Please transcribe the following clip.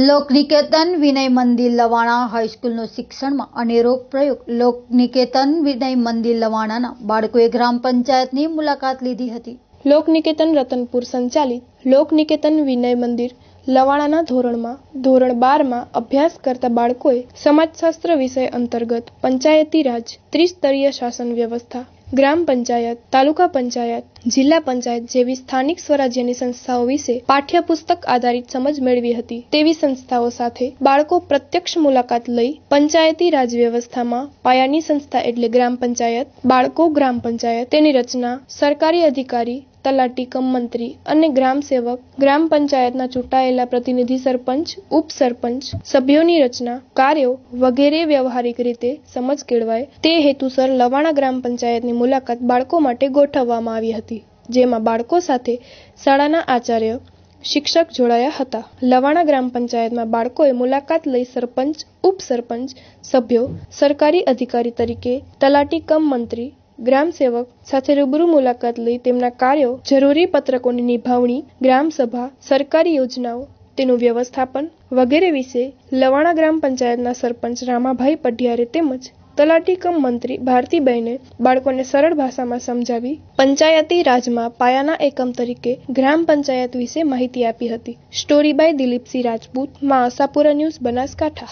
લોકનિકેતન વિનય મંદિર લવાણા હાઈસ્કૂલનું શિક્ષણમાં અનેરો પ્રયોગ લોકનિકેતન વિનય મંદિર લવાણાના બાળકોએ ગ્રામ પંચાયતની મુલાકાત લીધી હતી લોકનિકેતન રતનપુર સંચાલિત લોકનિકેતન વિનય મંદિર લવાણાના ધોરણમાં ધોરણ બારમાં અભ્યાસ કરતા બાળકોએ સમાજશાસ્ત્ર વિષય અંતર્ગત પંચાયતી રાજ ત્રિસ્તરીય શાસન વ્યવસ્થા ગ્રામ પંચાયત તાલુકા પંચાયત જિલ્લા પંચાયત જેવી સ્થાનિક સ્વરાજ્યની સંસ્થાઓ વિશે પાઠ્યપુસ્તક આધારિત સમજ મેળવી હતી તેવી સંસ્થાઓ સાથે બાળકો પ્રત્યક્ષ મુલાકાત લઈ પંચાયતી રાજ વ્યવસ્થામાં પાયાની સંસ્થા એટલે ગ્રામ પંચાયત બાળકો ગ્રામ પંચાયત તેની રચના સરકારી અધિકારી તલાટી કમમંત્રી અને ગ્રામ સેવક ગ્રામ પંચાયતના ચૂંટાયેલા પ્રતિનિધિ સરપંચ ઉપસરપંચ સભ્યોની રચના કાર્યો વગેરે વ્યવહારિક રીતે સમજ કેળવાય તે હેતુસર લવાણા ગ્રામ પંચાયતની મુલાકાત બાળકો માટે ગોઠવવામાં આવી હતી જેમાં બાળકો સાથે શાળાના આચાર્ય શિક્ષક જોડાયા હતા લવાણા ગ્રામ પંચાયતમાં બાળકોએ મુલાકાત લઈ સરપંચ ઉપસરપંચ સભ્યો સરકારી અધિકારી તરીકે તલાટી કમ મંત્રી ગ્રામસેવક સાથે રૂબરૂ મુલાકાત લઈ તેમના કાર્યો જરૂરી પત્રકોની નિભાવણી ગ્રામસભા સરકારી યોજનાઓ તેનું વ્યવસ્થાપન વગેરે વિશે લવાણા ગ્રામ પંચાયતના સરપંચ રામાભાઈ પઢિયારે તેમજ તલાટી કમ મંત્રી ભારતીબેને બાળકોને સરળ ભાષામાં સમજાવી પંચાયતી રાજમાં પાયાના એકમ તરીકે ગ્રામ પંચાયત વિશે માહિતી આપી હતી સ્ટોરી બાય દિલીપસિંહ રાજપૂત માં આશાપુરા ન્યૂઝ બનાસકાંઠા